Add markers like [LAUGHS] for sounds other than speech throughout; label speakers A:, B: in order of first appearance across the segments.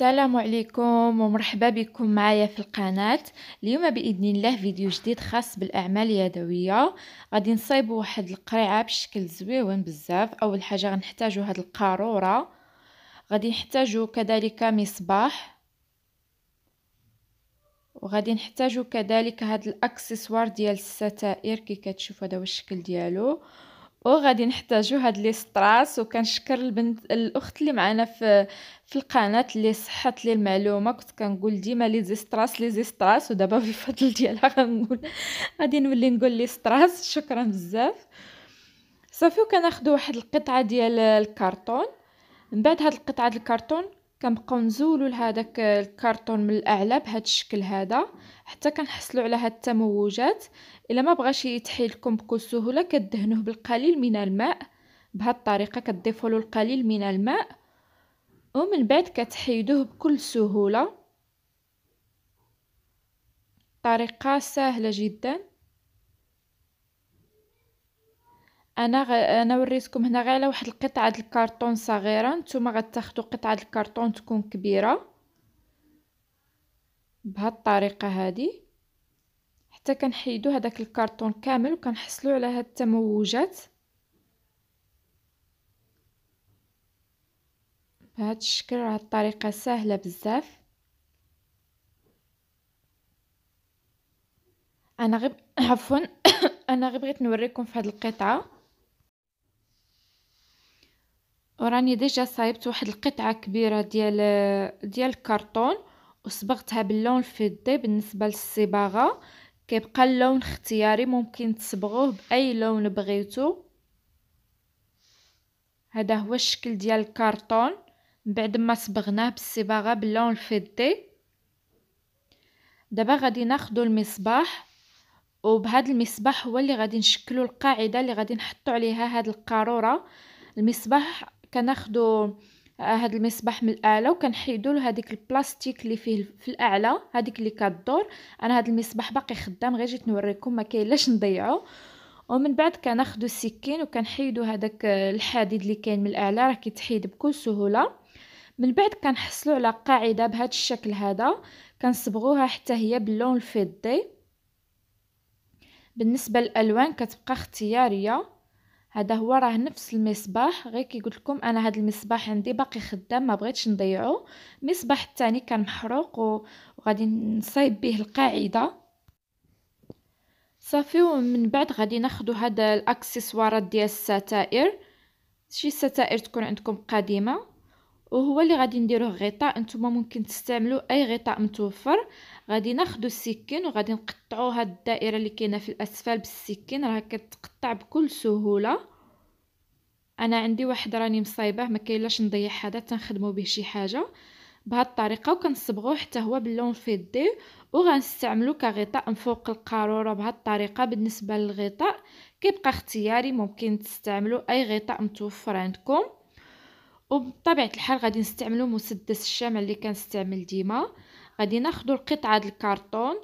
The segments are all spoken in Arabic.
A: السلام عليكم ومرحبا بكم معايا في القناة اليوم بإذن الله فيديو جديد خاص بالأعمال اليدوية غادي نصايبو واحد القريعة بشكل زويون بزاف أول حاجة غنحتاجو هاد القارورة غادي نحتاجو كذلك مصباح وغادي نحتاجو كذلك هاد الأكسسوار ديال الستائر كي كتشوفوا هذا هو الشكل ديالو وغادي نحتاجو هاد لي ستراس وكنشكر البنت الاخت اللي معانا في في القناه اللي صحت لي المعلومه كنت كنقول ديما لي زي ستراس لي زي ستراس ودابا بفضل ديالها غنقول غادي نولي نقول لي ستراس شكرا بزاف صافي وكناخدو واحد القطعه ديال الكرتون من بعد هاد القطعه ديال الكرتون كنبقاو نزولو لهداك الكرتون من الاعلى بهذا الشكل هذا حتى كنحصلوا على هاد التموجات الا ما بغاش يتحي لكم بكل سهوله كدهنوه بالقليل من الماء بهاد الطريقه كتضيفوا له القليل من الماء ومن بعد كتحيدوه بكل سهوله طريقه سهله جدا انا غ... انا وريتكم هنا غير على واحد القطعه د الكرتون صغيره نتوما غتاخذوا قطعه د الكرتون تكون كبيره بهاد الطريقه هذه حتى كنحيدو هذاك الكرتون كامل وكنحصلوا على هاد التموجات بهاد الشكل راه الطريقه سهله بزاف انا غير [COUGHS] عفوا [COUGHS] انا غير بغيت نوريكم في هاد القطعه وراني ديجا صايبت واحد القطعه كبيره ديال ديال الكرتون وصبغتها باللون الفضي بالنسبه للصباغه كيبقى اللون اختياري ممكن تصبغوه باي لون بغيتو هذا هو الشكل ديال الكرتون بعد ما صبغناه بالصباغه باللون الفضي دابا غادي ناخذ المصباح وبهذا المصباح هو اللي غادي نشكلو القاعده اللي غادي نحطو عليها هاد القاروره المصباح كناخدو آه، هاد المصباح من الاعلى وكنحيدو له هذيك البلاستيك اللي فيه في الاعلى هذيك اللي كدور انا هاد المصباح باقي خدام غير جيت نوريكم ما كاينلاش نضيعو ومن بعد كناخدو السكين وكنحيدو هذاك الحديد اللي كاين من الاعلى راه كيتحيد بكل سهوله من بعد كنحصلو على قاعده بهذا الشكل هذا كنصبغوها حتى هي باللون الفضي بالنسبه للالوان كتبقى اختياريه هذا هو راه نفس المصباح غير كي قلت لكم انا هذا المصباح عندي باقي خدام ما بغيتش نضيعه المصباح الثاني كان محروق وغادي نصايب به القاعده صافي ومن بعد غادي ناخذ هذا الاكسسوارات ديال الستائر شي ستائر تكون عندكم قديمه وهو اللي غادي نديروه غطاء نتوما ممكن تستعملوا اي غطاء متوفر غادي ناخدو السكين وغادي نقطعو هاد الدائره اللي كاينه في الاسفل بالسكين راه كتقطع بكل سهوله انا عندي واحد راني مصايبه ما كاينلاش نضيع هذا تنخدمو به شي حاجه بهاد الطريقه وكنصبغوه حتى هو باللون فيدي وغنستعملو كغطاء من فوق القاروره بهاد الطريقه بالنسبه للغطاء كيبقى اختياري ممكن تستعملوا اي غطاء متوفر عندكم وبطبيعه الحال غادي نستعملو مسدس الشمع اللي كنستعمل ديما غادي ناخذ القطعه د الكارطون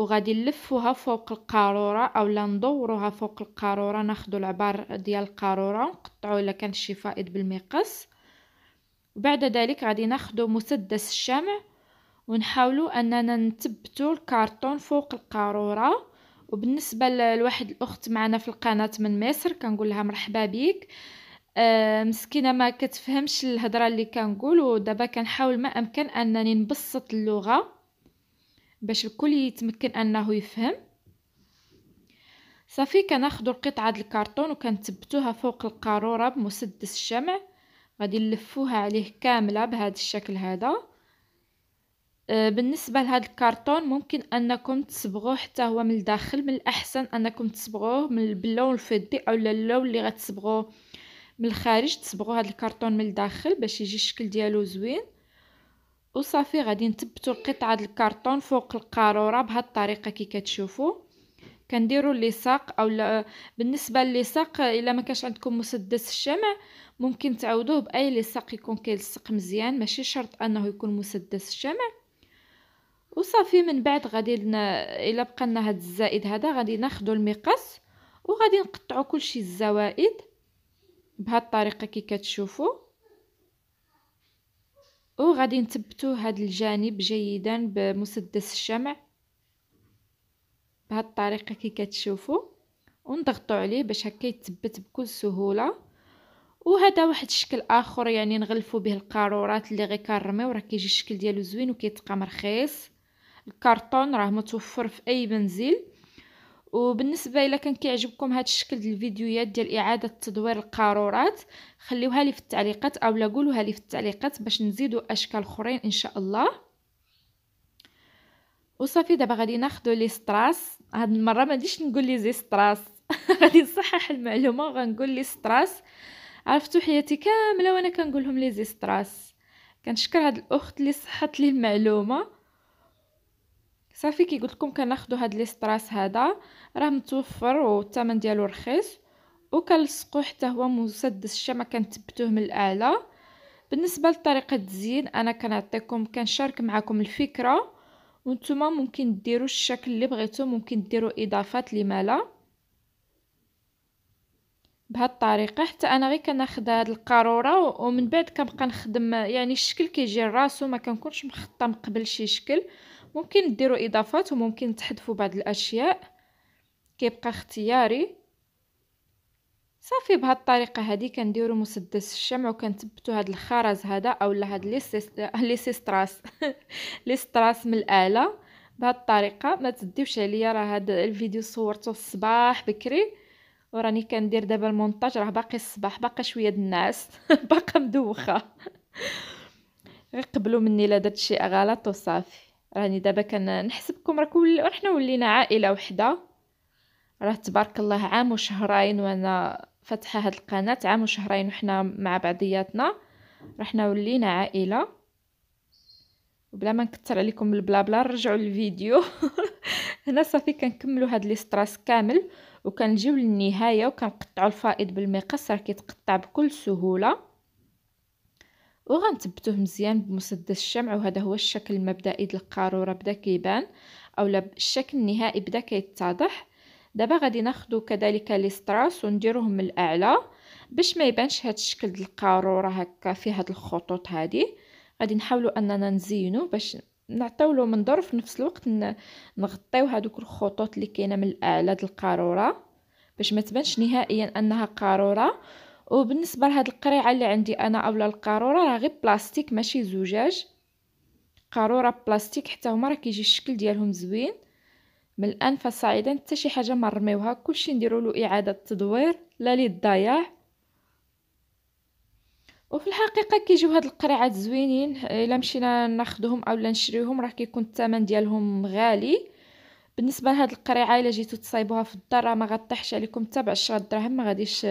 A: وغادي نلفوها فوق القاروره اولا ندوروها فوق القاروره ناخذ العبار ديال القاروره نقطعوا الا كان شي فائض بالمقص بعد ذلك غادي ناخذ مسدس الشمع ونحاولوا اننا نثبتوا الكارطون فوق القاروره وبالنسبه لواحد الاخت معنا في القناه من مصر كنقول لها مرحبا بك آه، مسكينة ما كتفهمش الهضرة اللي كنقول، ودابا كنحاول ما أمكن أنني نبسّط اللغة، باش الكل يتمكن أنه يفهم، صافي كناخدو القطعة د الكرتون وكنثبتوها فوق القارورة بمسدس الشمع، غادي نلفوها عليه كاملة بهاد الشكل هدا، آه، بالنسبة لهاد الكرتون ممكن أنكم تصبغوه حتى هو من الداخل، من الأحسن أنكم تصبغوه من باللون الفضي أولا اللون اللي غتصبغوه. من الخارج تصبغوا هذا الكرتون من الداخل باش يجي الشكل ديالو زوين وصافي غادي نثبتوا القطعه ديال الكرتون فوق القاروره بهاد الطريقه كي كتشوفوا كنديروا اللصاق او بالنسبه للصاق الا ما كانش عندكم مسدس الشمع ممكن تعوضوه باي لصاق يكون كيلصق مزيان ماشي شرط انه يكون مسدس الشمع وصافي من بعد غادي الا بقى لنا هاد الزائد هذا غادي ناخذ المقص وغادي نقطعوا كلشي الزوائد بهاد الطريقه كي كتشوفوا وغادي نثبتوا هاد الجانب جيدا بمسدس الشمع بهاد الطريقه كي كتشوفوا ونضغطوا عليه باش هكا يتثبت بكل سهوله وهذا واحد الشكل اخر يعني نغلفوا به القارورات اللي غيكرميو كنرميو راه كيجي الشكل ديالو زوين وكيتقام رخيص الكرتون راه متوفر في اي منزل وبالنسبه الى كان كيعجبكم هذا الشكل ديال الفيديوهات ديال اعاده تدوير القارورات خليوها لي في التعليقات اولا قولوها لي في التعليقات باش نزيدوا اشكال اخرين ان شاء الله وصافي دابا غادي ناخذ لي ستراس هاد المره ما غاديش نقول لي زي ستراس [LAUGHS] غادي نصحح المعلومه وغنقول لي ستراس عرفتوا حياتي كامله وانا كنقولهم لي زي ستراس كنشكر هاد الاخت اللي صحت لي المعلومه صافي كي قلت لكم كناخذوا هاد لي ستراس هذا راه متوفر والثمن ديالو رخيص وكنلصقوا حتى هو مسدس الشمع كنثبتوه من الاعلى بالنسبه لطريقه التزيين انا كنعطيكم كنشارك معكم الفكره وانتم ممكن ديروا الشكل اللي بغيتو ممكن ديروا اضافات لما لا بهاد الطريقه حتى انا غير كناخد هاد القاروره ومن بعد كنبقى نخدم يعني الشكل كيجي لراسو ما كنكونش مخطه من قبل شي شكل ممكن ديروا اضافات وممكن تحذفوا بعض الاشياء كيبقى اختياري صافي بهاد الطريقه هذه كنديروا مسدس الشمع وكنثبتوا هاد الخرز هذا اولا هاد لي سيستراس لي من الاله بهاد الطريقه ما تديوش عليا راه هاد الفيديو صورته الصباح بكري وراني كندير دابا المونتاج راه باقي الصباح باقي شويه د الناس [LAUGHS] باقا مدوخه غير قبلوا مني لا درت شي غلط وصافي راني دابا كنحسبكم راكم حنا ولينا عائله وحده راه تبارك الله عام وشهرين وانا فاتحه هاد القناه عام وشهرين وحنا مع بعضياتنا رحنا ولينا عائله وبلا ما نكثر عليكم البلا بلا نرجعوا للفيديو [LAUGHS] هنا صافي كنكملوا هاد لي ستراس كامل وكنجيو للنهايه وكنقطعوا الفائض بالمقص راه كيتقطع بكل سهوله وغنثبتوه مزيان بمسدس الشمع وهذا هو الشكل المبدئي ديال القاروره بدا كيبان اولا الشكل النهائي بدا كيتضح دابا غادي ناخذ كذلك لي ستراس ونديروهم من الاعلى باش ما يبانش هذا الشكل ديال القاروره هكا في هاد الخطوط هادي غادي نحاولوا اننا نزينو باش نعطيو له منظر في نفس الوقت نغطيو هادوك الخطوط اللي كاينه من الاعلى ديال القاروره باش ما تبانش نهائيا انها قاروره وبالنسبه لهاد القريعه اللي عندي انا اولا القاروره راه غير بلاستيك ماشي زجاج قاروره بلاستيك حتى هما راه كيجي الشكل ديالهم زوين من الانف صاعدا حتى شي حاجه ما نرميوها كلشي نديرو له اعاده تدوير لا للضياع وفي الحقيقه كيجيو هاد القريعات زوينين الا مشينا ناخذهم اولا نشريوهم راه كيكون الثمن ديالهم غالي بالنسبه لهاد القريعه الا جيتو تصايبوها في الدار ما غطيحش عليكم حتى ب 10 دراهم ما غاديش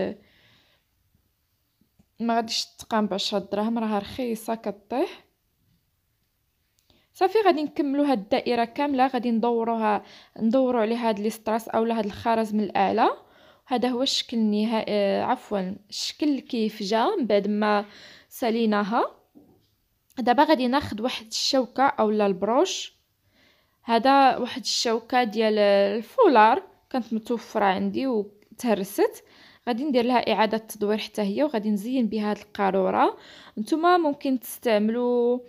A: ما غاديش تقام بعشرة دراهم راها رخيصه كطيح صافي غادي نكملوا هاد الدائره كامله غادي ندوروها ندوروا على هاد لي ستراس اولا هاد الخرز من الاعلى هذا هو الشكل النهائي آه، عفوا الشكل كيف جا من بعد ما سليناها دابا غادي ناخد واحد الشوكه اولا البروش هذا واحد الشوكه ديال الفولار كانت متوفره عندي وتهرست غادي ندير لها اعاده تدوير حتى هي وغادي نزين بها هاد القاروره نتوما ممكن تستعملوا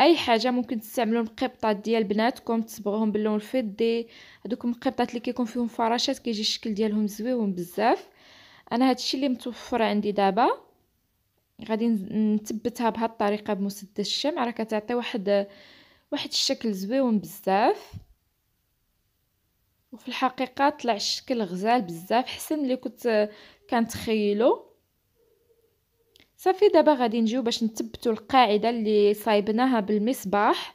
A: اي حاجه ممكن تستعملوا القبطات ديال بناتكم تصبغوهم باللون الفضي هذوك القبطات اللي كيكون فيهم فراشات كيجي الشكل ديالهم زويون بزاف انا هادشي اللي متوفر عندي دابا غادي نثبتها بهاد الطريقه بمسدس الشمع راه كتعطي واحد واحد الشكل زويون بزاف وفي الحقيقه طلع الشكل غزال بزاف حسن اللي كنت كنتخيلو صافي دابا غادي نجيو باش نثبتوا القاعده اللي صايبناها بالمصباح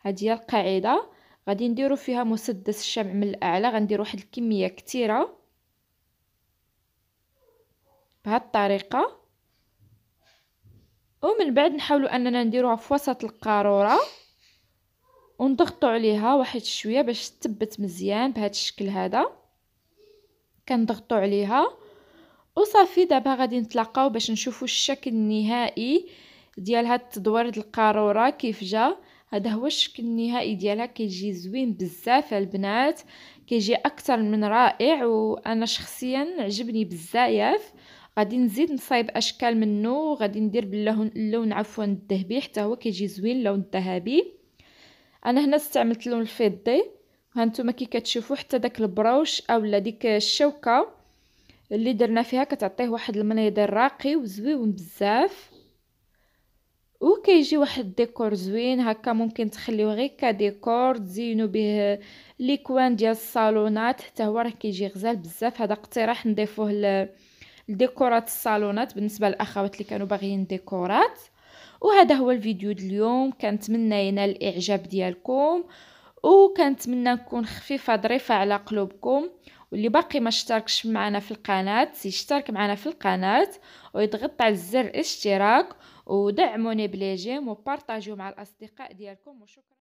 A: هذه هي القاعده غادي نديرو فيها مسدس الشمع من الاعلى غندير واحد الكميه كثيره بهاد الطريقه ومن بعد نحاولوا اننا نديروها في وسط القاروره ونضغطوا عليها واحد شويه باش تثبت مزيان بهذا الشكل هذا كنضغطوا عليها وصافي دابا غادي نتلاقاو باش نشوفوا الشكل النهائي ديال هاد التدوير القاروره كيف جا هذا هو الشكل النهائي ديالها كيجي زوين بزاف البنات كيجي اكثر من رائع وانا شخصيا عجبني بزاف غادي نزيد نصايب اشكال منه غادي ندير باللون اللون عفوا الذهبي حتى هو كيجي زوين اللون الذهبي انا هنا استعملت اللون الفضي هانتوما كي كتشوفوا حتى داك البروش اولا ديك الشوكه اللي درنا فيها كتعطيه واحد المنظر راقي وزويون بزاف وكيجي واحد الديكور زوين هكا ممكن تخليوه غير كديكور تزينوا به ليكوان ديال الصالونات حتى هو راه كيجي غزال بزاف هذا اقتراح نضيفوه لديكورات الصالونات بالنسبه للاخوات اللي كانوا باغيين ديكورات وهذا هو الفيديو اليوم كنتمنى ينال الاعجاب ديالكم وكنتمنى نكون خفيفه ظريفه على قلوبكم واللي باقي ما اشتركش معنا في القناه يشترك معنا في القناه ويضغط على زر الاشتراك ودعموني بليجيم وبارطاجيو مع الاصدقاء ديالكم وشكرا